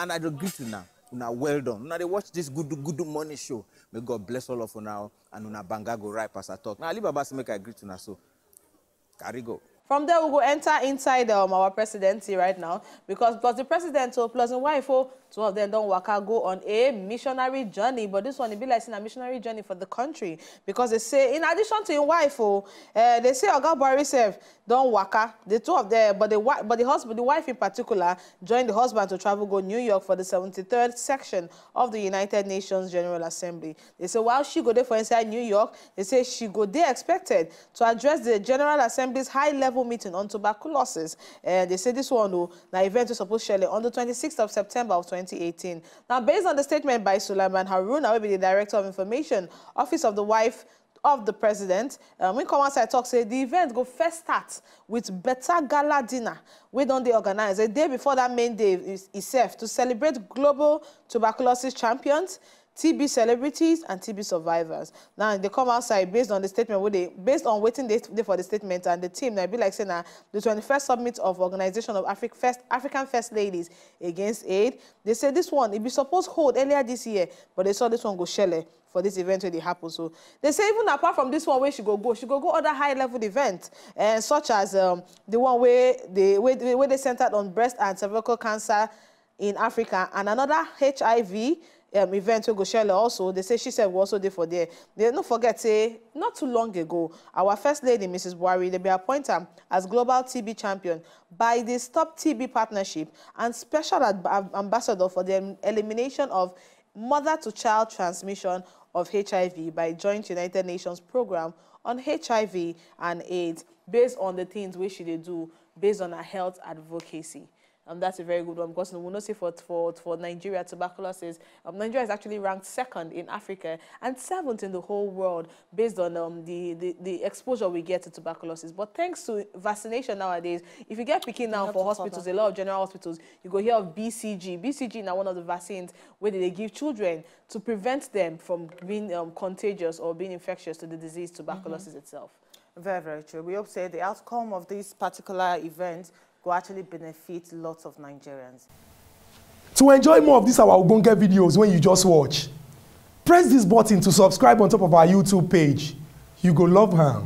And I do greet you now. Una well done. Una they watch this good good morning show. May God bless all of you now. And una banga go right past I talk. Now Ali Baba make I greet you now. So carry go. From there, we'll go enter inside um, our presidency right now because plus the president, so oh, plus the wife, oh, two of them don't work out, go on a missionary journey. But this one, it be like in a missionary journey for the country because they say, in addition to your wife, oh, uh, they say, Oga Barry said, don't work out. The two of them, but the, but the husband, the wife in particular, joined the husband to travel go New York for the 73rd section of the United Nations General Assembly. They say, while she go there for inside New York, they say she go there expected to address the General Assembly's high level level meeting on tuberculosis. And they say this one, oh, now event is supposed to on the 26th of September of 2018. Now, based on the statement by Sulaiman Haruna, will be the Director of Information, Office of the Wife, of the president. Um, we come outside talk, say the event go first start with better gala dinner. We don't they organize a day before that main day itself to celebrate global tuberculosis champions. TB celebrities and TB survivors. Now they come outside based on the statement they based on waiting day, day for the statement and the team now be like saying the 21st summit of Organization of First African First Ladies against AIDS. They said this one it be supposed hold earlier this year, but they saw this one go shelly for this event when it happened. So they say even apart from this one where she go go, she go go other high level events, and uh, eh, such as um, the one where they where, where they centered on breast and cervical cancer in Africa and another HIV um, event with go also they say she said we also did for there do no forget say not too long ago our first lady mrs buhari they be appointed as global tb champion by the stop tb partnership and special ambassador for the elimination of mother-to-child transmission of HIV by joint United Nations program on HIV and AIDS based on the things which should they do based on her health advocacy. Um, that's a very good one because we not say for, for, for Nigeria, tuberculosis, um, Nigeria is actually ranked second in Africa and seventh in the whole world based on um, the, the, the, exposure we get to tuberculosis. But thanks to vaccination nowadays, if you get picking now for hospitals, a lot of general hospitals, you go hear of BCG. BCG now one of the vaccines where they give children to prevent them from being um, contagious or being infectious to the disease tuberculosis mm -hmm. itself. Very, very true. We hope say the outcome of this particular event will actually benefit lots of Nigerians. To enjoy more of these our Ogbonge videos when you just watch, press this button to subscribe on top of our YouTube page. You go love her.